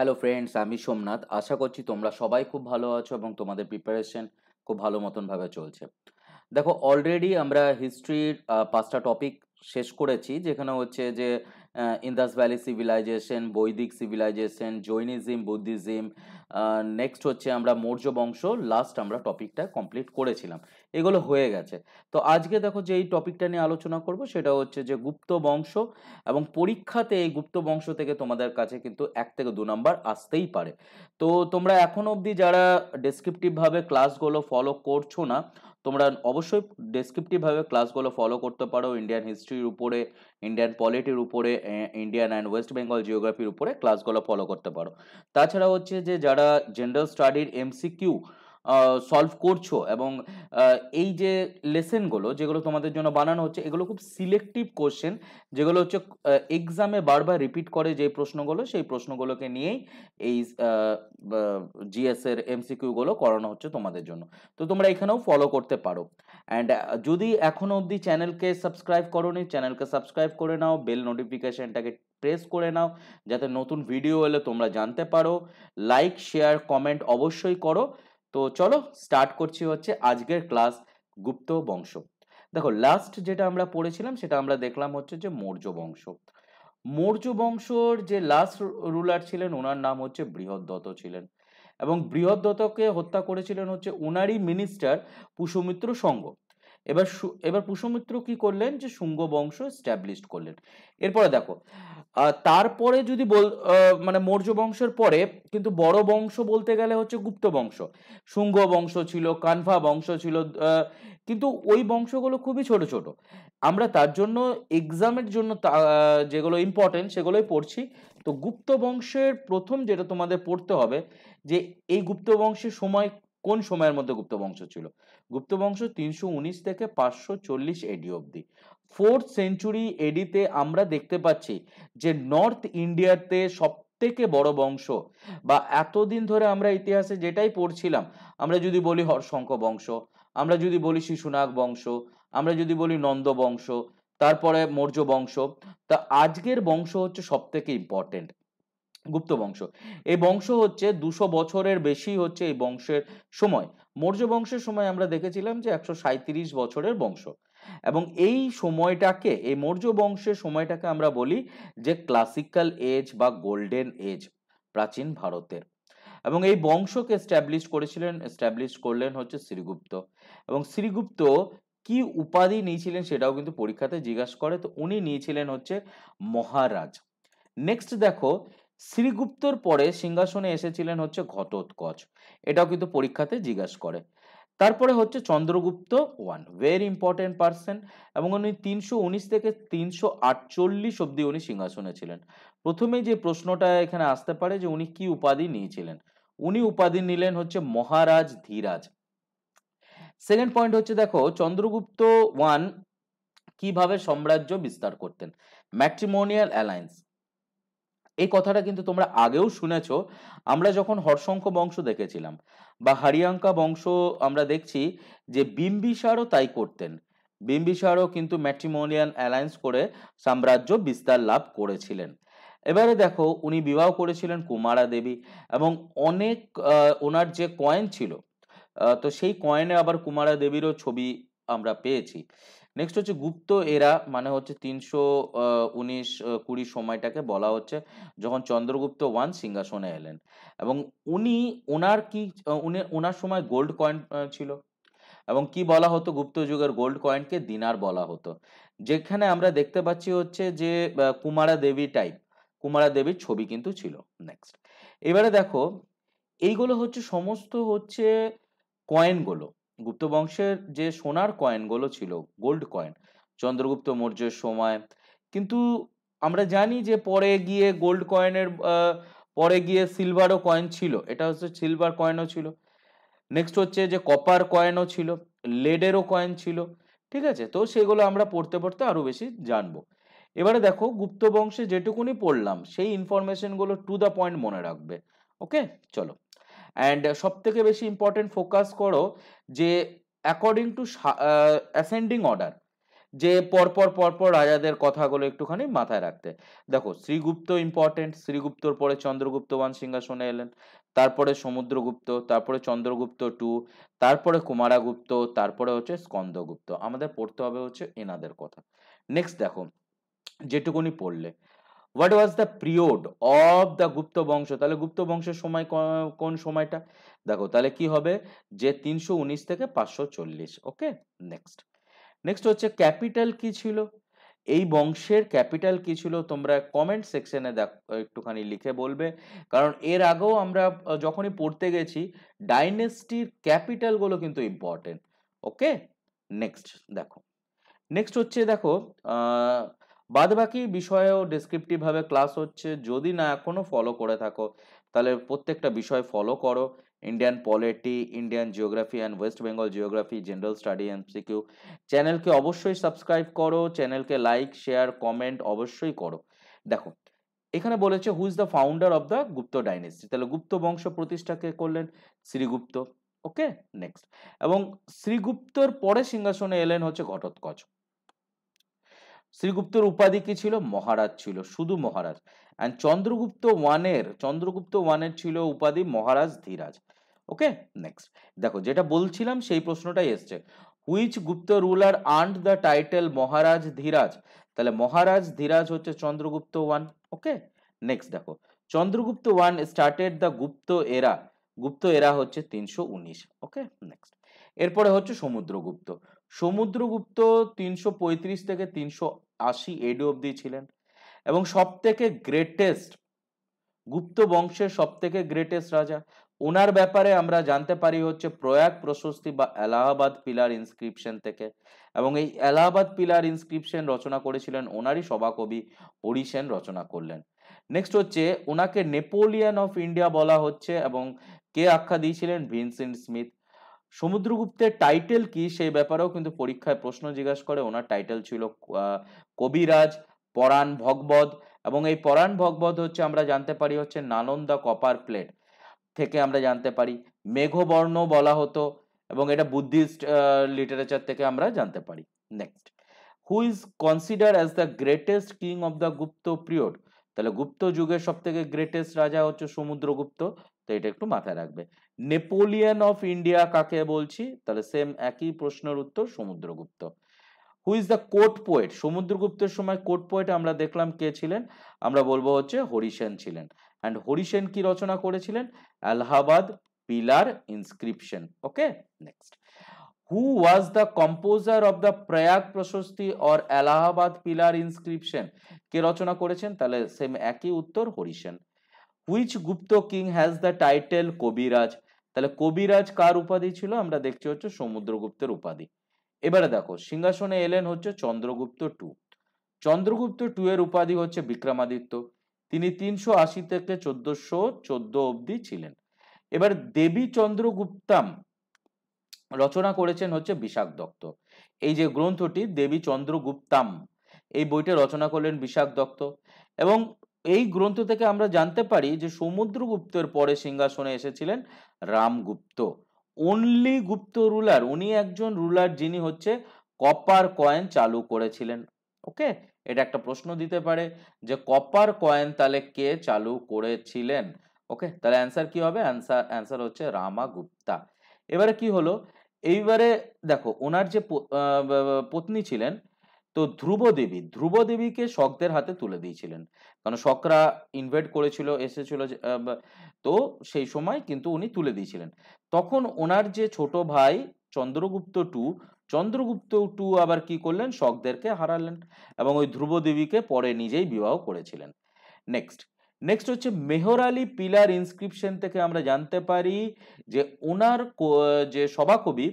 hello friends আমি সোমনাথ আশা করছি তোমরা সবাই খুব ভালো আছো এবং তোমাদের প্রিপারেশন খুব ভালো মতনভাবে চলছে দেখো অলরেডি আমরা হিস্ট্রির পাঁচটা টপিক শেষ করেছি যেখানে হচ্ছে যে ইন্দাস ভ্যালি সিভিলাইজেশন বৈদিক সিভিলাইজেশন জৈনিজম বুদ্ধিজম নেক্সট হচ্ছে আমরা মৌর্য বংশ লাস্ট আমরা টপিকটা কমপ্লিট করেছিলাম এগুলো হয়ে গেছে তো আজকে দেখো যে এই টপিকটা নিয়ে আলোচনা করব সেটা হচ্ছে যে গুপ্ত বংশ এবং পরীক্ষাতে এই গুপ্ত বংশ থেকে তোমাদের কাছে কিন্তু এক থেকে দু নম্বর আসতেই পারে তো তোমরা এখন অবধি যারা ডেসক্রিপটিভভাবে ক্লাসগুলো ফলো করছো না তোমরা অবশ্যই ডেসক্রিপটিভভাবে ক্লাসগুলো ফলো করতে পারো ইন্ডিয়ান হিস্ট্রির উপরে ইন্ডিয়ান পলিটির উপরে ইন্ডিয়ান অ্যান্ড ওয়েস্ট বেঙ্গল জিওগ্রাফির উপরে ক্লাসগুলো ফলো করতে পারো তাছাড়া হচ্ছে যে যারা জেনারেল স্টাডির এমসিকিউ সলভ করছো এবং এই যে লেসেনগুলো যেগুলো তোমাদের জন্য বানানো হচ্ছে এগুলো খুব সিলেক্টিভ কোশ্চেন যেগুলো হচ্ছে এক্সামে বারবার রিপিট করে যে প্রশ্নগুলো সেই প্রশ্নগুলোকে নিয়েই এই জিএসের এমসিকিউগুলো করানো হচ্ছে তোমাদের জন্য তো তোমরা এখানেও ফলো করতে পারো অ্যান্ড যদি এখনও অবধি চ্যানেলকে সাবস্ক্রাইব করোনি চ্যানেলকে সাবস্ক্রাইব করে নাও বেল নোটিফিকেশানটাকে প্রেস করে নাও যাতে নতুন ভিডিও এলে তোমরা জানতে পারো লাইক শেয়ার কমেন্ট অবশ্যই করো তো চলো স্টার্ট করছি হচ্ছে আজকের ক্লাস গুপ্ত বংশ দেখো লাস্ট যেটা আমরা পড়েছিলাম সেটা আমরা দেখলাম হচ্ছে যে মৌর্য বংশ মৌর্য বংশর যে লাস্ট রুলার ছিলেন ওনার নাম হচ্ছে বৃহদ্দত্ত ছিলেন এবং বৃহদ্দত্তকে হত্যা করেছিলেন হচ্ছে ওনারই মিনিস্টার পুষুমিত্র সঙ্গ এবার এবার পুষুমিত্র কি করলেন যে শুঙ্গ বংশ স্ট্যাবলিশ করলেন এরপরে দেখো তারপরে যদি বল মানে মৌর্য বংশের পরে কিন্তু বড় বংশ বলতে গেলে হচ্ছে গুপ্ত বংশ শুঙ্গ বংশ ছিল কানভা বংশ ছিল কিন্তু ওই বংশগুলো খুবই ছোট ছোট আমরা তার জন্য এক্সামের জন্য যেগুলো ইম্পর্টেন্ট সেগুলোই পড়ছি তো গুপ্ত বংশের প্রথম যেটা তোমাদের পড়তে হবে যে এই গুপ্ত বংশের সময় কোন সময়ের মধ্যে গুপ্ত বংশ ছিল গুপ্ত বংশ তিনশো উনিশ থেকে পাঁচশো চল্লিশ এডি অবধি ফোর্থ সেঞ্চুরি এডিতে আমরা দেখতে পাচ্ছি যে নর্থ ইন্ডিয়াতে সব থেকে বড় বংশ বা এতদিন ধরে আমরা ইতিহাসে যেটাই পড়ছিলাম আমরা যদি বলি হরশঙ্ক বংশ আমরা যদি বলি শিশুনাগ বংশ আমরা যদি বলি নন্দ বংশ তারপরে মৌর্য বংশ তা আজকের বংশ হচ্ছে সব থেকে ইম্পর্টেন্ট গুপ্ত বংশ এই বংশ হচ্ছে দুশো বছরের বেশি হচ্ছে এই বংশের সময় মৌর্য বংশের সময় আমরা দেখেছিলাম যে একশো সাঁত্রিশ বছরের বংশ এবং এই সময়টাকে এই মৌর্য বংশের সময়টাকে আমরা বলি যে ক্লাসিক্যাল এজ বা গোল্ডেন এজ প্রাচীন ভারতের এবং এই বংশকে স্ট্যাবলিশ করেছিলেন স্ট্যাবলিশ করলেন হচ্ছে শ্রীগুপ্ত এবং শ্রীগুপ্ত কি উপাধি নিয়েছিলেন সেটাও কিন্তু পরীক্ষাতে জিজ্ঞাসা করে তো উনি নিয়েছিলেন হচ্ছে মহারাজ নেক্সট দেখো শ্রীগুপ্তর পরে সিংহাসনে এসেছিলেন হচ্ছে ঘটোৎকচ এটাও কিন্তু পরীক্ষাতে জিজ্ঞাসা করে তারপরে হচ্ছে Chandragupta one very important person এবং উনি তিনশো উনিশ থেকে তিনশো আটচল্লিশ অব্দি উনি সিংহাসনে ছিলেন প্রথমে যে প্রশ্নটা এখানে আসতে পারে যে উনি কি উপাধি নিয়েছিলেন উনি উপাধি নিলেন হচ্ছে মহারাজ ধীরাজ সেকেন্ড পয়েন্ট হচ্ছে দেখো চন্দ্রগুপ্ত ওয়ান কিভাবে সাম্রাজ্য বিস্তার করতেন ম্যাট্রিমোনিয়াল অ্যালায়েন্স এই কথাটা কিন্তু তোমরা আগেও শুনেছ আমরা যখন হর্ষঙ্ক বংশ দেখেছিলাম বা হারিয়াঙ্কা বংশ আমরা দেখছি যে বিম্বিসারও তাই করতেন বিম্বিসারও কিন্তু ম্যাট্রিমোনিয়াল অ্যালায়েন্স করে সাম্রাজ্য বিস্তার লাভ করেছিলেন এবারে দেখো উনি বিবাহ করেছিলেন কুমারা দেবী এবং অনেক ওনার যে কয়েন ছিল তো সেই কয়েনে আবার কুমারা দেবীরও ছবি আমরা পেয়েছি নেক্সট হচ্ছে গুপ্ত এরা মানে হচ্ছে তিনশো উনিশ কুড়ি সময়টাকে বলা হচ্ছে যখন চন্দ্রগুপ্ত ওয়ান সিংহাসনে এলেন এবং উনি ওনার কি উনি ওনার সময় গোল্ড কয়েন ছিল এবং কি বলা হতো গুপ্ত যুগের গোল্ড কয়েনকে দিনার বলা হতো যেখানে আমরা দেখতে পাচ্ছি হচ্ছে যে কুমারা দেবী টাইপ কুমারা দেবীর ছবি কিন্তু ছিল নেক্সট এবারে দেখো এইগুলো হচ্ছে সমস্ত হচ্ছে কয়েনগুলো গুপ্ত বংশের যে সোনার কয়েনগুলো ছিল গোল্ড কয়েন চন্দ্রগুপ্ত মৌর্যের সময় কিন্তু আমরা জানি যে পরে গিয়ে গোল্ড কয়েনের পরে গিয়ে সিলভারও কয়েন ছিল এটা হচ্ছে সিলভার কয়েনও ছিল নেক্সট হচ্ছে যে কপার কয়েনও ছিল লেডেরও কয়েন ছিল ঠিক আছে তো সেগুলো আমরা পড়তে পড়তে আরও বেশি জানবো এবারে দেখো গুপ্ত বংশে যেটুকুনি পড়লাম সেই ইনফরমেশনগুলো টু দ্য পয়েন্ট মনে রাখবে ওকে চলো অ্যান্ড সব থেকে বেশি ইম্পর্টেন্ট ফোকাস করো যে অ্যাকর্ডিং টু অ্যাসেন্ডিং অর্ডার যে পরপর পরপর রাজাদের কথাগুলো একটুখানি মাথায় রাখতে দেখো শ্রীগুপ্ত ইম্পর্টেন্ট শ্রীগুপ্তর পরে চন্দ্রগুপ্ত ওয়ান সিংহাসনে এলেন তারপরে সমুদ্রগুপ্ত তারপরে চন্দ্রগুপ্ত টু তারপরে কুমারাগুপ্ত তারপরে হচ্ছে স্কন্দগুপ্ত আমাদের পড়তে হবে হচ্ছে এনাদের কথা নেক্সট দেখো যেটুকুনি পড়লে what was the period of the Gupta বংশ তাহলে গুপ্ত বংশের সময় কোন সময়টা দেখো তাহলে কি হবে যে তিনশো উনিশ থেকে পাঁচশো চল্লিশ ওকে নেক্সট নেক্সট হচ্ছে ক্যাপিটাল কি ছিল এই বংশের ক্যাপিটাল কি ছিল তোমরা কমেন্ট সেকশনে দেখ একটুখানি লিখে বলবে কারণ এর আগেও আমরা যখনই পড়তে গেছি ডাইনেস্টির ক্যাপিটালগুলো কিন্তু ইম্পর্টেন্ট ওকে নেক্সট দেখো নেক্সট হচ্ছে দেখো বাদবাকি বিষয়েও ডিসক্রিপটিভভাবে ক্লাস হচ্ছে যদি না এখনও ফলো করে থাকো তাহলে প্রত্যেকটা বিষয় ফলো করো Indian polity Indian geography and West Bengal geography general study সিকিউ চ্যানেলকে অবশ্যই সাবস্ক্রাইব করো চ্যানেলকে লাইক শেয়ার কমেন্ট অবশ্যই করো দেখো এখানে বলেছে who is the founder of the Gupta dynasty তাহলে গুপ্ত বংশ প্রতিষ্ঠা কে করলেন শ্রীগুপ্ত ওকে নেক্সট এবং শ্রীগুপ্তর পরে সিংহাসনে এলেন হচ্ছে ঘটোৎকচ শ্রীগুপ্তর উপাধি কি ছিল মহারাজ ছিল শুধু মহারাজ অ্যান্ড চন্দ্রগুপ্ত ওয়ানের চন্দ্রগুপ্ত ওয়ানের ছিল উপাধি মহারাজ ধীরাজ ওকে নেক্সট দেখো যেটা বলছিলাম সেই প্রশ্নটাই এসছে which Gupta ruler and the title Maharaj Dhiraj তাহলে মহারাজ ধীরাজ হচ্ছে চন্দ্রগুপ্ত ওয়ান ওকে নেক্সট দেখো Chandragupta one started the Gupta era Gupta এরা হচ্ছে তিনশো উনিশ ওকে নেক্সট এরপরে হচ্ছে সমুদ্রগুপ্ত সমুদ্রগুপ্ত তিনশো পঁয়ত্রিশ থেকে তিনশো আশি এডি অবধি ছিলেন এবং সব থেকে গ্রেটেস্ট গুপ্ত বংশের সব থেকে গ্রেটেস্ট রাজা ওনার ব্যাপারে আমরা জানতে পারি হচ্ছে প্রয়াগ প্রশস্তি বা এলাহাবাদ পিলার ইনস্ক্রিপশন থেকে এবং এই এলাহাবাদ পিলার ইনস্ক্রিপশন রচনা করেছিলেন ওনারই সভাকবি ওড়িশেন রচনা করলেন নেক্সট হচ্ছে ওনাকে নেপোলিয়ান অফ ইন্ডিয়া বলা হচ্ছে এবং কে আখ্যা দিয়েছিলেন ভিনসেন্ট স্মিথ সমুদ্রগুপ্তের টাইটেল কি সেই ব্যাপারেও কিন্তু পরীক্ষায় প্রশ্ন জিজ্ঞাসা করে ওনার টাইটেল ছিল কবিরাজ পরাণ ভগবদ এবং এই পরাণ ভগবদ হচ্ছে আমরা জানতে পারি হচ্ছে নালন্দা কপার প্লেট থেকে আমরা জানতে পারি মেঘবর্ণ বলা হতো এবং এটা বুদ্ধিস্ট লিটারেচার থেকে আমরা জানতে পারি next who is consider as the greatest king of the Gupta period তাহলে গুপ্ত যুগের সব থেকে গ্রেটেস্ট রাজা হচ্ছে সমুদ্রগুপ্ত তো এটা একটু মাথায় রাখবে নেপোলিয়ান অফ ইন্ডিয়া কাকে বলছি তাহলে সেম একই প্রশ্নের উত্তর Samudragupta who is the court poet সমুদ্রগুপ্তের সময় কোট পোয়েট আমরা দেখলাম কে ছিলেন আমরা বলবো হচ্ছে হরিসেন ছিলেন অ্যান্ড হরিসেন কি রচনা করেছিলেন Allahabad pillar inscription okay next who was the composer of the Prayag Prashasti or Allahabad pillar inscription কে রচনা করেছেন তাহলে সেম একই উত্তর Harisena which Gupta king has the title Kaviraj তাহলে কবিরাজ কার উপাধি ছিল আমরা দেখছি হচ্ছে সমুদ্রগুপ্তের উপাধি এবারে দেখো সিংহাসনে এলেন হচ্ছে চন্দ্রগুপ্ত টু চন্দ্রগুপ্ত টু এর উপাধি হচ্ছে বিক্রমাদিত্য তিনি তিনশো আশি থেকে চোদ্দশো চোদ্দ অবধি ছিলেন এবার দেবী চন্দ্রগুপ্তাম রচনা করেছেন হচ্ছে বিশাখ দত্ত এই যে গ্রন্থটি দেবী চন্দ্রগুপ্তাম এই বইটি রচনা করলেন বিশাখ দত্ত এবং এই গ্রন্থ থেকে আমরা জানতে পারি যে সমুদ্রগুপ্তের পরে সিংহাসনে এসেছিলেন রামগুপ্ত অনলি গুপ্ত রুলার উনি একজন রুলার যিনি হচ্ছে কপার কয়েন চালু করেছিলেন ওকে এটা একটা প্রশ্ন দিতে পারে যে কপার কয়েন তাহলে কে চালু করেছিলেন ওকে তাহলে অ্যান্সার কি হবে অ্যান্সার অ্যান্সার হচ্ছে রামা গুপ্তা এবারে কি হলো এইবারে দেখো ওনার যে পত্নী ছিলেন তো ধ্রুবদেবী ধ্রুবদেবীকে শকদের হাতে তুলে দিয়েছিলেন কারণ শকরা ইনভাইট করেছিল এসেছিল তো সেই সময় কিন্তু উনি তুলে দিয়েছিলেন তখন ওনার যে ছোট ভাই চন্দ্রগুপ্ত টু চন্দ্রগুপ্ত টু আবার কি করলেন শকদেরকে হারালেন এবং ওই ধ্রুবদেবীকে পরে নিজেই বিবাহ করেছিলেন নেক্সট নেক্সট হচ্ছে মেহর আলী পিলার ইনস্ক্রিপশন থেকে আমরা জানতে পারি যে ওনার যে সভাকবি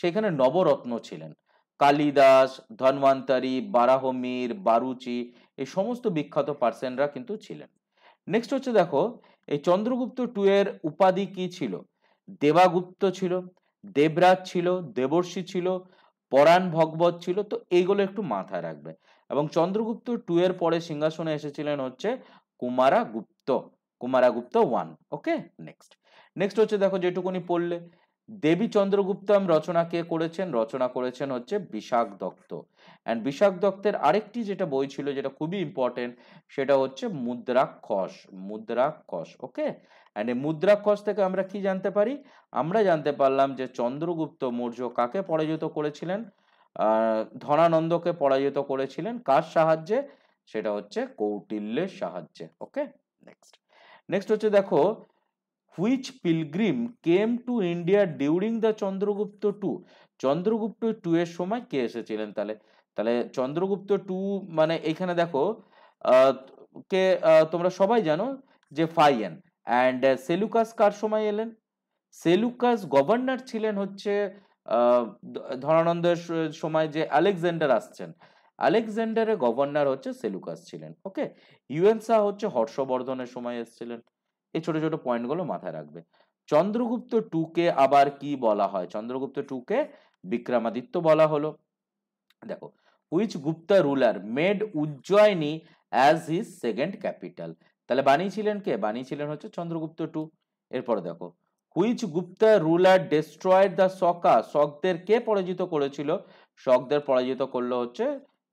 সেখানে নবরত্ন ছিলেন কালিদাস ধনওয়ান্তারি বারাহমির বারুচি এই সমস্ত বিখ্যাত পার্সেনরা কিন্তু ছিলেন নেক্সট হচ্ছে দেখো এই চন্দ্রগুপ্ত টু এর উপাধি কি ছিল দেবাগুপ্ত ছিল দেবরাজ ছিল দেবর্ষী ছিল পরাণ ভগবত ছিল তো এইগুলো একটু মাথায় রাখবে এবং চন্দ্রগুপ্ত টু এর পরে সিংহাসনে এসেছিলেন হচ্ছে Kumaragupta Kumaragupta one okay next next হচ্ছে দেখো যেটুকুনি পড়লে দেবী চন্দ্রগুপ্তম রচনা কে করেছেন রচনা করেছেন হচ্ছে বিশাখ দত্ত অ্যান্ড বিশাখ দত্তের আরেকটি যেটা বই ছিল যেটা খুবই ইম্পর্টেন্ট সেটা হচ্ছে মুদ্রাক্ষস মুদ্রাক্ষস ওকে অ্যান্ড এই মুদ্রাক্ষস থেকে আমরা কি জানতে পারি আমরা জানতে পারলাম যে চন্দ্রগুপ্ত মৌর্য কাকে পরাজিত করেছিলেন ধনানন্দকে পরাজিত করেছিলেন কার সাহায্যে সেটা হচ্ছে কৌটিল্যের সাহায্যে ওকে নেক্সট নেক্সট হচ্ছে দেখো which pilgrim came to India during the Chandragupta two Chandragupta two এর সময় কে এসেছিলেন তাহলে তাহলে চন্দ্রগুপ্ত টু মানে এখানে দেখো কে তোমরা সবাই জানো যে ফাইয়েন অ্যান্ড সেলুকাস কার সময় এলেন সেলুকাস গভর্নর ছিলেন হচ্ছে ধরানন্দের সময় যে আলেকজান্ডার আসছেন আলেকজান্ডারের গভর্নর হচ্ছে সেলুকাস ছিলেন ওকে ইউএনসা হচ্ছে হর্ষবর্ধনের সময় এসেছিলেন এই ছোট ছোট পয়েন্টগুলো মাথায় রাখবে চন্দ্রগুপ্ত টুকে আবার কি বলা হয় চন্দ্রগুপ্ত টুকে বিক্রমাদিত্য বলা হলো দেখো which Gupta ruler made Ujjayini as his second capital তাহলে বানিয়েছিলেন কে বানিয়েছিলেন হচ্ছে চন্দ্রগুপ্ত টু এরপরে দেখো which Gupta ruler destroyed the Saka শকদের কে পরাজিত করেছিল শকদের পরাজিত করলো হচ্ছে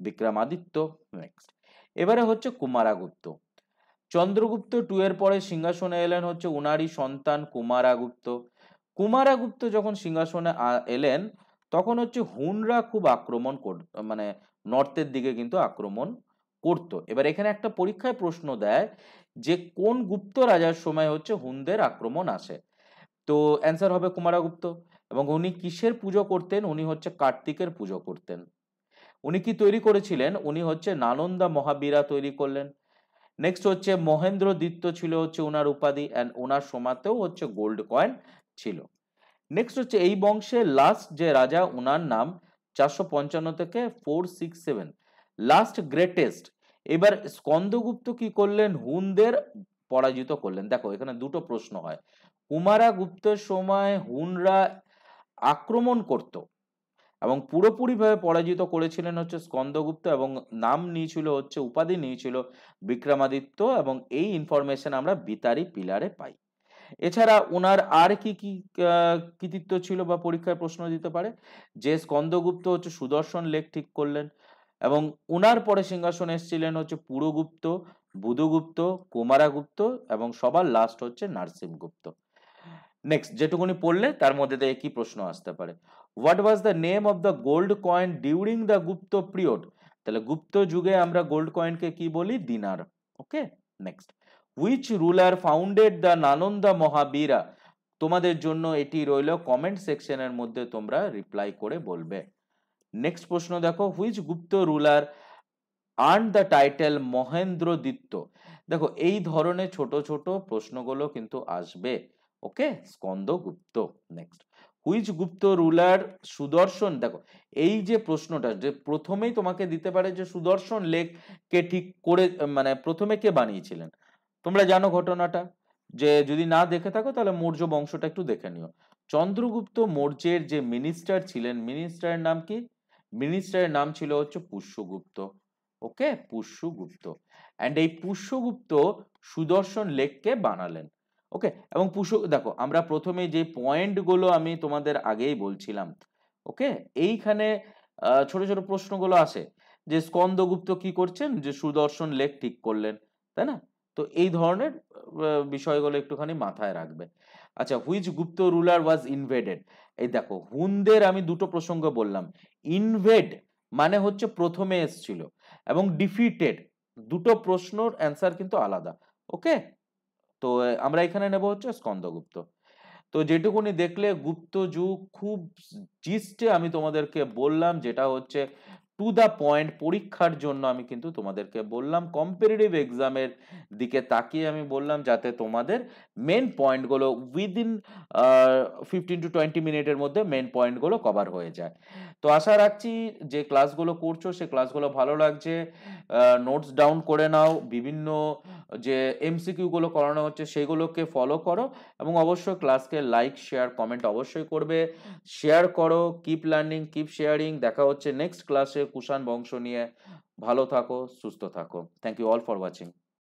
বিক্রমাদিত্য নেক্সট এবারে হচ্ছে কুমারাগুপ্ত চন্দ্রগুপ্ত টু এর পরে সিংহাসনে এলেন হচ্ছে উনারই সন্তান কুমারাগুপ্ত কুমারাগুপ্ত যখন সিংহাসনে এলেন তখন হচ্ছে হুনরা খুব আক্রমণ মানে নর্থের দিকে কিন্তু আক্রমণ করত এবার এখানে একটা পরীক্ষায় প্রশ্ন দেয় যে কোন গুপ্ত রাজার সময় হচ্ছে হুনদের আক্রমণ আসে তো অ্যান্সার হবে কুমারাগুপ্ত এবং উনি কিসের পুজো করতেন উনি হচ্ছে কার্তিকের পুজো করতেন উনি কি তৈরি করেছিলেন উনি হচ্ছে নালন্দা মহাবীরা তৈরি করলেন নেক্সট হচ্ছে মহেন্দ্র দিত্য ছিল হচ্ছে ওনার উপাধি অ্যান্ড ওনার সমাতেও হচ্ছে গোল্ড কয়েন ছিল নেক্সট হচ্ছে এই বংশে লাস্ট যে রাজা ওনার নাম চারশো পঞ্চান্ন থেকে four six seven last greatest এবার স্কন্দগুপ্ত কি করলেন হুনদের পরাজিত করলেন দেখো এখানে দুটো প্রশ্ন হয় কুমারা গুপ্তের সময় হুনরা আক্রমণ করতো এবং পুরোপুরিভাবে পরাজিত করেছিলেন হচ্ছে স্কন্দগুপ্ত এবং নাম নিয়েছিল হচ্ছে উপাধি নিয়েছিল বিক্রমাদিত্য এবং এই ইনফরমেশন আমরা বিতারি পিলারে পাই এছাড়া ওনার আর কি কি কৃতিত্ব ছিল বা পরীক্ষায় প্রশ্ন দিতে পারে যে স্কন্দগুপ্ত হচ্ছে সুদর্শন লেখ ঠিক করলেন এবং ওনার পরে সিংহাসন এসেছিলেন হচ্ছে পুরগুপ্ত বুধগুপ্ত কুমারাগুপ্ত এবং সবার লাস্ট হচ্ছে নারসিংগুপ্ত নেক্সট যেটুকুনি পড়লে তার মধ্যে থেকে কি প্রশ্ন আসতে পারে what was the name of the gold coin during the Gupta period তাহলে গুপ্ত যুগে আমরা গোল্ড কয়েনকে কি বলি dinar okay next which ruler founded the Nalanda Mahavihara তোমাদের জন্য এটি রইল কমেন্ট সেকশনের মধ্যে তোমরা রিপ্লাই করে বলবে নেক্সট প্রশ্ন দেখো which Gupta ruler earn the title Mahendra Mahendraditya দেখো এই ধরনের ছোট ছোট প্রশ্নগুলো কিন্তু আসবে okay Skanda Gupta next which Gupta ruler Sudarshan দেখো এই যে প্রশ্নটা যে প্রথমেই তোমাকে দিতে পারে যে সুদর্শন লেক কে ঠিক করে মানে প্রথমে কে বানিয়েছিলেন তোমরা জানো ঘটনাটা যে যদি না দেখে থাকো তাহলে মৌর্য বংশটা একটু দেখে নিও চন্দ্রগুপ্ত মৌর্যের যে মিনিস্টার ছিলেন মিনিস্টারের নাম কি মিনিস্টারের নাম ছিল হচ্ছে পুষ্যগুপ্ত ওকে পুষ্যগুপ্ত অ্যান্ড এই পুষ্যগুপ্ত সুদর্শন লেককে বানালেন ওকে এবং পুষক দেখো আমরা প্রথমে যে পয়েন্টগুলো আমি তোমাদের আগেই বলছিলাম ওকে এইখানে ছোট ছোট প্রশ্নগুলো আসে যে স্কন্দগুপ্ত কি করছেন যে সুদর্শন লেক ঠিক করলেন তাই না তো এই ধরনের বিষয়গুলো একটুখানি মাথায় রাখবে আচ্ছা which Gupta ruler was invaded এই দেখো হুনদের আমি দুটো প্রসঙ্গ বললাম ইনভেড মানে হচ্ছে প্রথমে এসছিল এবং ডিফিটেড দুটো প্রশ্নর অ্যান্সার কিন্তু আলাদা ওকে তো আমরা এখানে নেব হচ্ছে স্কন্দগুপ্ত তো যেটুকুনি দেখলে গুপ্ত যুগ খুব জিস্টে আমি তোমাদেরকে বললাম যেটা হচ্ছে টু দ্য পয়েন্ট পরীক্ষার জন্য আমি কিন্তু তোমাদেরকে বললাম কম্পারেটিভ এক্সামের দিকে তাকিয়ে আমি বললাম যাতে তোমাদের মেন পয়েন্টগুলো উইদিন ফিফটিন টু টোয়েন্টি মিনিটের মধ্যে মেন পয়েন্টগুলো কভার হয়ে যায় তো আশা রাখছি যে ক্লাসগুলো করছো সে ক্লাসগুলো ভালো লাগছে নোটস ডাউন করে নাও বিভিন্ন যে এমসিকিউগুলো করানো হচ্ছে সেগুলোকে ফলো করো এবং অবশ্যই ক্লাসকে লাইক শেয়ার কমেন্ট অবশ্যই করবে শেয়ার করো কিপ লার্নিং কিপ শেয়ারিং দেখা হচ্ছে নেক্সট ক্লাসে কুষাণ বংশ নিয়ে ভালো থাকো সুস্থ থাকো thank you all for watching